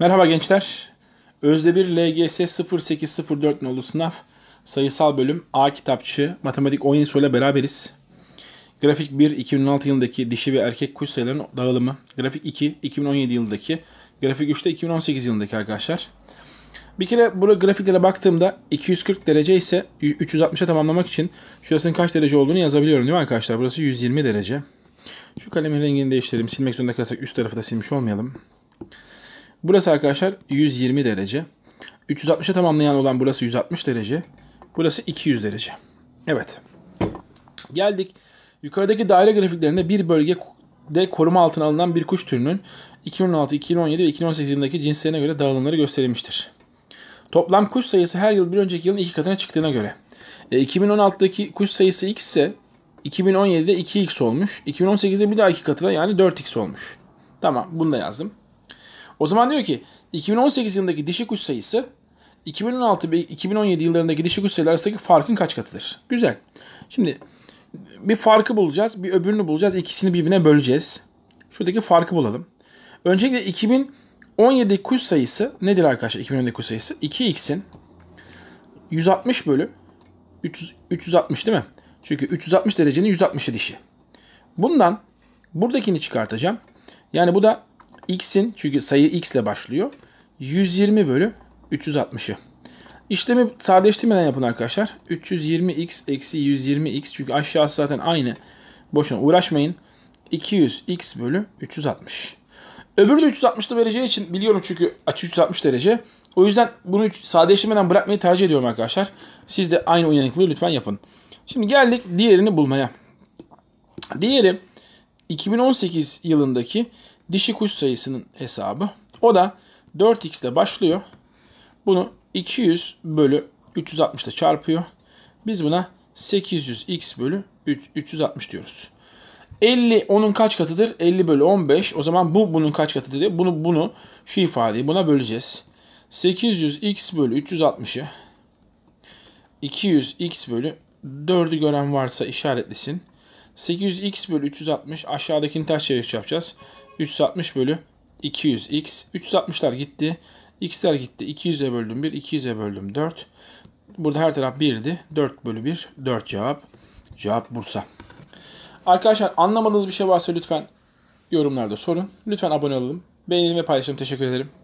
Merhaba gençler. Özde 1 LGS 0804 nolu sınav sayısal bölüm A kitapçı matematik 10 soruyla beraberiz. Grafik 1 2016 yılındaki dişi ve erkek kuş sayılarının dağılımı. Grafik 2 2017 yılındaki. Grafik 3 de 2018 yılındaki arkadaşlar. Bir kere burada grafiklere baktığımda 240 derece ise 360'a tamamlamak için şurasının kaç derece olduğunu yazabiliyorum değil mi arkadaşlar? Burası 120 derece. Şu kalemin rengini değiştirelim. Silmek zorunda kalsak üst tarafı da silmiş olmayalım. Burası arkadaşlar 120 derece. 360'a tamamlayan olan burası 160 derece. Burası 200 derece. Evet. Geldik. Yukarıdaki daire grafiklerinde bir bölgede koruma altına alınan bir kuş türünün 2016, 2017 ve 2018 yılındaki cinslerine göre dağılımları gösterilmiştir. Toplam kuş sayısı her yıl bir önceki yılın iki katına çıktığına göre. E, 2016'daki kuş sayısı x ise 2017'de 2x olmuş. 2018'de bir daha iki katına yani 4x olmuş. Tamam bunu da yazdım. O zaman diyor ki 2018 yılındaki dişi kuş sayısı 2016 ve 2017 yıllarındaki dişi kuş sayıları arasındaki farkın kaç katıdır? Güzel. Şimdi bir farkı bulacağız, bir öbürünü bulacağız. ikisini birbirine böleceğiz. Şuradaki farkı bulalım. Öncelikle 2017 kuş sayısı nedir arkadaşlar? 2017 kuş sayısı 2x'in 160 bölü 300, 360 değil mi? Çünkü 360 derecenin 160'ı dişi. Bundan buradakini çıkartacağım. Yani bu da x'in çünkü sayı x ile başlıyor. 120 bölü 360'ı. İşlemi sadeleştirmeden yapın arkadaşlar. 320x eksi 120x çünkü aşağısı zaten aynı. Boşuna uğraşmayın. 200x bölü 360. Öbürü de 360'da vereceği için biliyorum çünkü açı 360 derece. O yüzden bunu sadeleştirmeden bırakmayı tercih ediyorum arkadaşlar. Siz de aynı uyanıklığı lütfen yapın. Şimdi geldik diğerini bulmaya. Diğeri 2018 yılındaki dişi kuş sayısının hesabı. O da 4x ile başlıyor. Bunu 200 bölü 360 ile çarpıyor. Biz buna 800x bölü 3, 360 diyoruz. 50 onun kaç katıdır? 50 bölü 15. O zaman bu bunun kaç katıdır bunu bunu şu ifadeyi buna böleceğiz. 800x bölü 360'ı 200x bölü 4'ü gören varsa işaretlesin. 800x bölü 360 aşağıdakini ters çevir yapacağız. 360 bölü 200x. 360'lar gitti. X'ler gitti. 200'e böldüm 1. 200'e böldüm 4. Burada her taraf 1'di. 4 bölü 1. 4 cevap. Cevap Bursa. Arkadaşlar anlamadığınız bir şey varsa lütfen yorumlarda sorun. Lütfen abone olalım. Beğenin ve paylaşın. Teşekkür ederim.